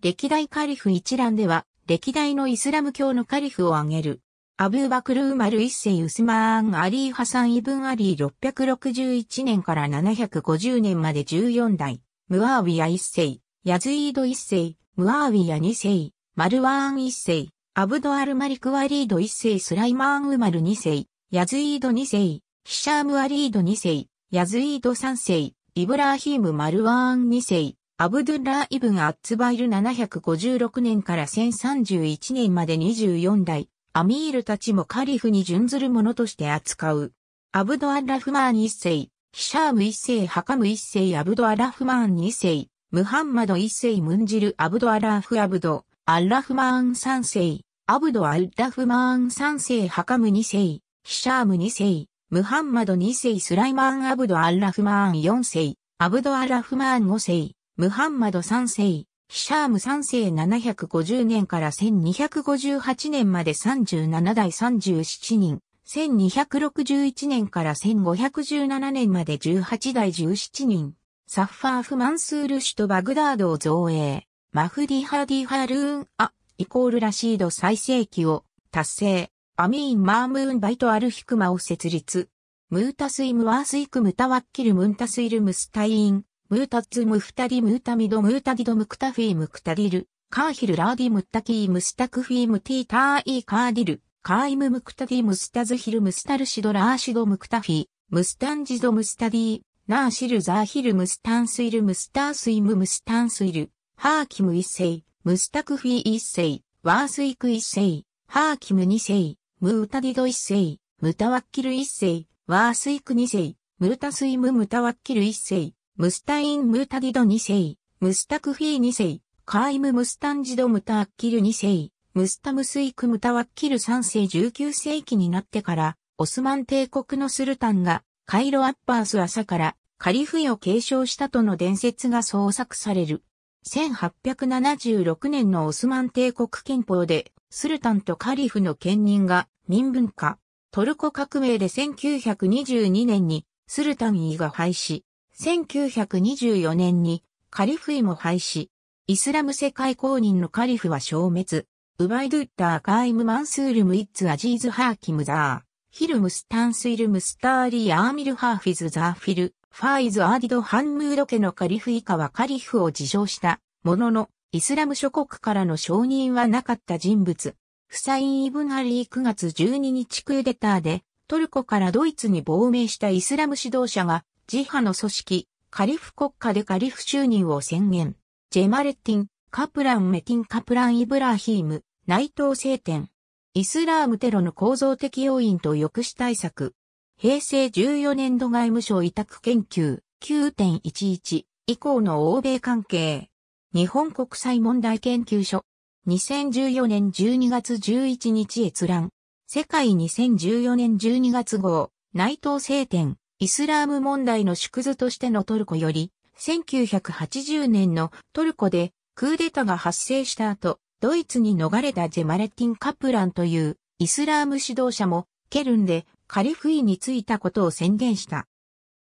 歴代カリフ一覧では、歴代のイスラム教のカリフを挙げる。アブーバクルーマル一世ウスマーン・アリー・ハサン・イブン・アリー661年から750年まで14代、ムアーウィア一世、ヤズイード一世、ムアーウィア二世、マルワーン一世、アブドアル・マリク・ワリード一世、スライマーン・ウマル二世、ヤズイード二世、ヒシャーム・アリード二世、ヤズイード三世、イブラーヒーム・マルワーン二世、アブドゥラー・イブン・アッツバイル756年から1031年まで24代、アミールたちもカリフに準ずるものとして扱う。アブドア・ラフマーン一世、ヒシャーム一世、ハカム一世、アブドア・ラフマーン二世、ムハンマド一世、ムンジル、アブドア・ラフ・アブド、アッラフマーン三世、アブドア・ラフマーン三世、ハカム二世、ヒシャーム二世、ムハンマド二世、スライマーン・アブドア・ラフマーン四世、アブドア・ラフマーン五世、ムハンマド3世、ヒシャーム3世750年から1258年まで37代37人、1261年から1517年まで18代17人、サッファーフ・マンスール首都バグダードを造営、マフディ・ハーディ・ハールーン・ア、イコール・ラシード最盛期を達成、アミーン・マームーン・バイト・アル・ヒクマを設立、ムータスイム・ワースイク・ムタワッキル・ムンタスイル・ムスタイン、ムータッツムフタリムータミドムータディドムクタフィームクタリル、カーヒルラーディムッタキームスタクフィームティーターイーカーディル、カーイムムクタディムスタズヒルムスタルシドラーシドムクタフィー、ムスタンジドムスタディー、ナーシルザーヒルムスタンスイルムスタースイムムスタンスイル、ハーキム一世、ムスタクフィー一世、ワースイク一世、ハーキム二世、ムータディド一世、ムタワッキル一世、ワースイク二世、ムータスイムムタワッキル一世、ムスタイン・ムータディド2世、ムスタクフィー2世、カーイム・ムスタンジド・ムタアッキル2世、ムスタムスイク・ムタワッキル3世19世紀になってから、オスマン帝国のスルタンが、カイロ・アッパース朝からカリフィを継承したとの伝説が創作される。1876年のオスマン帝国憲法で、スルタンとカリフの兼任が民文化。トルコ革命で1922年にスルタンイが廃止。1924年にカリフイも廃止。イスラム世界公認のカリフは消滅。ウバイドゥッター・カイム・マンスール・ム・イッツ・アジーズ・ハーキム・ザー。ヒルム・スタンスイル・ム・スターリー・アーミル・ハーフィズ・ザー・フィル。ファイズ・アーディド・ハンムード家のカリフ以下はカリフを自称したものの、イスラム諸国からの承認はなかった人物。フサイン・イブン・アリー9月12日クーデターで、トルコからドイツに亡命したイスラム指導者が自派の組織、カリフ国家でカリフ就任を宣言。ジェマレッティン、カプランメティンカプランイブラヒーム、内藤聖典。イスラームテロの構造的要因と抑止対策。平成14年度外務省委託研究9.11以降の欧米関係。日本国際問題研究所。2014年12月11日閲覧。世界2014年12月号。内藤聖典。イスラーム問題の縮図としてのトルコより、1980年のトルコでクーデタが発生した後、ドイツに逃れたジェマレティン・カプランというイスラーム指導者もケルンでカリフイに就いたことを宣言した。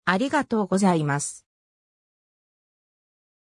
ありがとうございます。